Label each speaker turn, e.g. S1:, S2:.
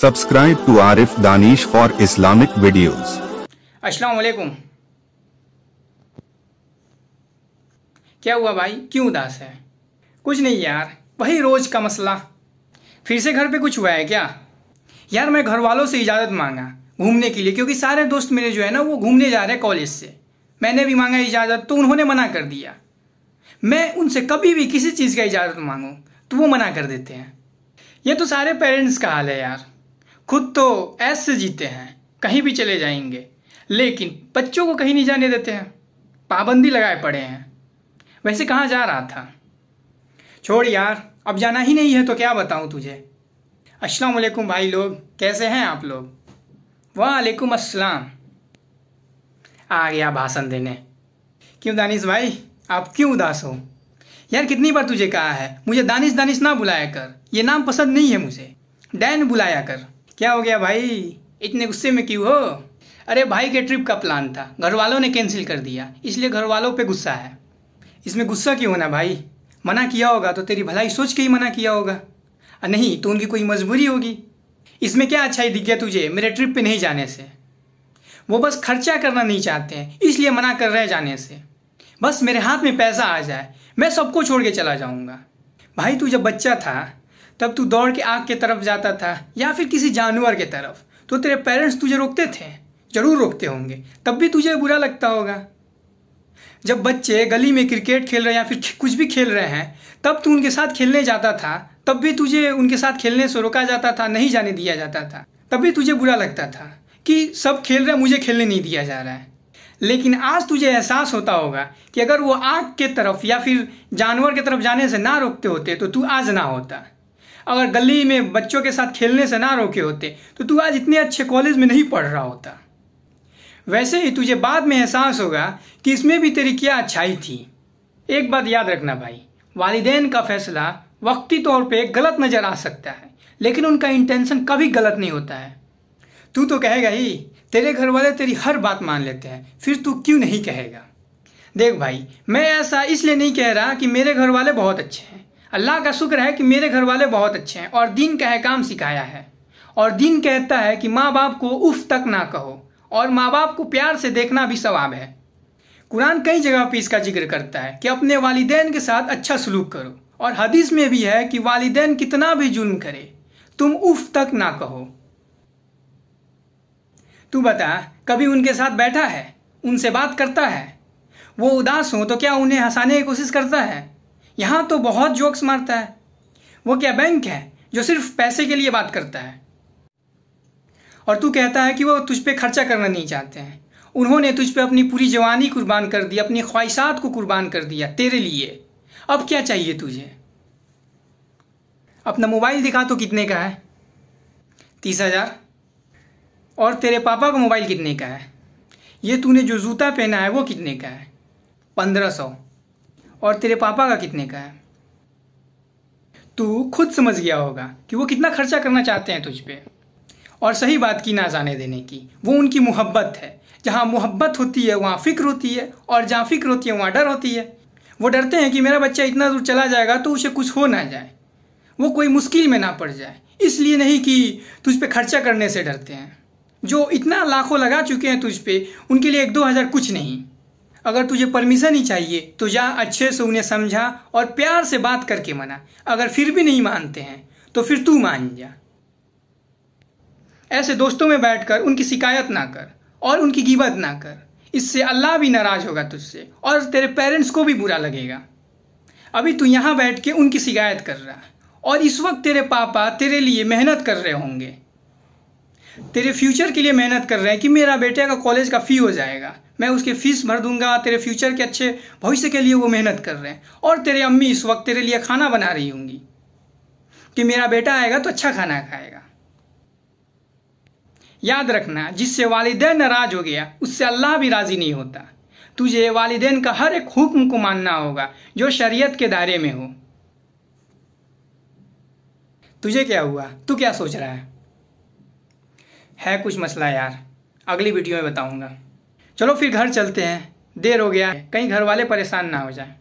S1: subscribe to Arif Danish for Islamic video अस्सलाम वालेकुम क्या हुआ भाई क्यों उदास है कुछ नहीं यार वही रोज का मसला फिर से घर पे कुछ हुआ है क्या यार मैं घर वालों से इजाज़त मांगा घूमने के लिए क्योंकि सारे दोस्त मेरे जो है ना वो घूमने जा रहे हैं कॉलेज से मैंने भी मांगा इजाज़त तो उन्होंने मना कर दिया मैं उनसे कभी भी किसी चीज़ का इजाज़त मांगूँ तो वो मना कर देते हैं ये तो सारे पेरेंट्स का हाल है यार खुद तो ऐसे जीते हैं कहीं भी चले जाएंगे लेकिन बच्चों को कहीं नहीं जाने देते हैं पाबंदी लगाए पड़े हैं वैसे कहाँ जा रहा था छोड़ यार अब जाना ही नहीं है तो क्या बताऊँ तुझे अस्सलाम वालेकुम भाई लोग कैसे हैं आप लोग वालेकुम अस्सलाम आ गया भाषण देने क्यों दानिश भाई आप क्यों उदास हो यार कितनी बार तुझे कहा है मुझे दानिश दानिश ना बुलाया कर ये नाम पसंद नहीं है मुझे डैन बुलाया कर क्या हो गया भाई इतने गुस्से में क्यों हो अरे भाई के ट्रिप का प्लान था घर वालों ने कैंसिल कर दिया इसलिए घर वालों पे गुस्सा है इसमें गुस्सा क्यों होना भाई मना किया होगा तो तेरी भलाई सोच के ही मना किया होगा नहीं तो उनकी कोई मजबूरी होगी इसमें क्या अच्छाई दिख गया तुझे मेरे ट्रिप पे नहीं जाने से वो बस खर्चा करना नहीं चाहते हैं इसलिए मना कर रहे जाने से बस मेरे हाथ में पैसा आ जाए मैं सबको छोड़ के चला जाऊँगा भाई तू जब बच्चा था तब तू दौड़ के आग के तरफ जाता था या फिर किसी जानवर के तरफ तो तेरे पेरेंट्स तुझे रोकते थे जरूर रोकते होंगे तब भी तुझे बुरा लगता होगा जब बच्चे गली में क्रिकेट खेल रहे हैं या फिर कुछ भी खेल रहे हैं तब तू उनके साथ खेलने जाता था तब भी तुझे उनके साथ खेलने से रोका जाता था नहीं जाने दिया जाता था तब भी तुझे बुरा लगता था कि सब खेल रहे हैं मुझे खेलने नहीं दिया जा रहा है लेकिन आज तुझे एहसास होता होगा कि अगर वो आग के तरफ या फिर जानवर के तरफ जाने से ना रोकते होते तो तू आज ना होता अगर गली में बच्चों के साथ खेलने से ना रोके होते तो तू आज इतने अच्छे कॉलेज में नहीं पढ़ रहा होता वैसे ही तुझे बाद में एहसास होगा कि इसमें भी तेरी क्या अच्छाई थी एक बात याद रखना भाई वालदेन का फैसला वक्ती तौर पे गलत नज़र आ सकता है लेकिन उनका इंटेंशन कभी गलत नहीं होता है तू तो कहेगा ही तेरे घर वाले तेरी हर बात मान लेते हैं फिर तू क्यों नहीं कहेगा देख भाई मैं ऐसा इसलिए नहीं कह रहा कि मेरे घर वाले बहुत अच्छे हैं अल्लाह का शुक्र है कि मेरे घर वाले बहुत अच्छे हैं और दीन का है काम सिखाया है और दीन कहता है कि माँ बाप को उफ तक ना कहो और माँ बाप को प्यार से देखना भी सवाब है कुरान कई जगह पर इसका जिक्र करता है कि अपने वालदेन के साथ अच्छा सलूक करो और हदीस में भी है कि वालदेन कितना भी जुल्म करे तुम उफ तक ना कहो तू बता कभी उनके साथ बैठा है उनसे बात करता है वो उदास हो तो क्या उन्हें हंसाने की कोशिश करता है यहां तो बहुत जोक्स मारता है वो क्या बैंक है जो सिर्फ पैसे के लिए बात करता है और तू कहता है कि वो तुझ पे खर्चा करना नहीं चाहते हैं उन्होंने तुझ पे अपनी पूरी जवानी कुर्बान कर दी अपनी ख्वाहिशात को कुर्बान कर दिया तेरे लिए अब क्या चाहिए तुझे अपना मोबाइल दिखा तो कितने का है तीस हजार और तेरे पापा का मोबाइल कितने का है ये तूने जो जूता पहना है वो कितने का है पंद्रह सौ और तेरे पापा का कितने का है तू खुद समझ गया होगा कि वो कितना खर्चा करना चाहते हैं तुझ पे और सही बात की ना जाने देने की वो उनकी मोहब्बत है जहाँ मोहब्बत होती है वहाँ फ़िक्र होती है और जहाँ फ़िक्र होती है वहाँ डर होती है वो डरते हैं कि मेरा बच्चा इतना दूर चला जाएगा तो उसे कुछ हो ना जाए वो कोई मुश्किल में ना पड़ जाए इसलिए नहीं कि तुझ पे खर्चा करने से डरते हैं जो इतना लाखों लगा चुके हैं तुझ पे उनके लिए एक दो हज़ार कुछ नहीं अगर तुझे परमिशन ही चाहिए तो जा अच्छे से उन्हें समझा और प्यार से बात करके मना अगर फिर भी नहीं मानते हैं तो फिर तू मान जा ऐसे दोस्तों में बैठकर उनकी शिकायत ना कर और उनकी गिबत ना कर इससे अल्लाह भी नाराज होगा तुझसे और तेरे पेरेंट्स को भी बुरा लगेगा अभी तू यहाँ बैठ के उनकी शिकायत कर रहा और इस वक्त तेरे पापा तेरे लिए मेहनत कर रहे होंगे तेरे फ्यूचर के लिए मेहनत कर रहे हैं कि मेरा बेटे का कॉलेज का फ़ी हो जाएगा मैं उसकी फ़ीस भर दूंगा तेरे फ्यूचर के अच्छे भविष्य के लिए वो मेहनत कर रहे हैं और तेरे अम्मी इस वक्त तेरे लिए खाना बना रही होंगी कि मेरा बेटा आएगा तो अच्छा खाना खाएगा याद रखना जिससे वालदेन नाराज हो गया उससे अल्लाह भी राज़ी नहीं होता तुझे वालदेन का हर एक हुक्म को मानना होगा जो शरीयत के दायरे में हो तुझे क्या हुआ तू क्या सोच रहा है है कुछ मसला यार अगली वीडियो में बताऊँगा चलो फिर घर चलते हैं देर हो गया कहीं घर वाले परेशान ना हो जाए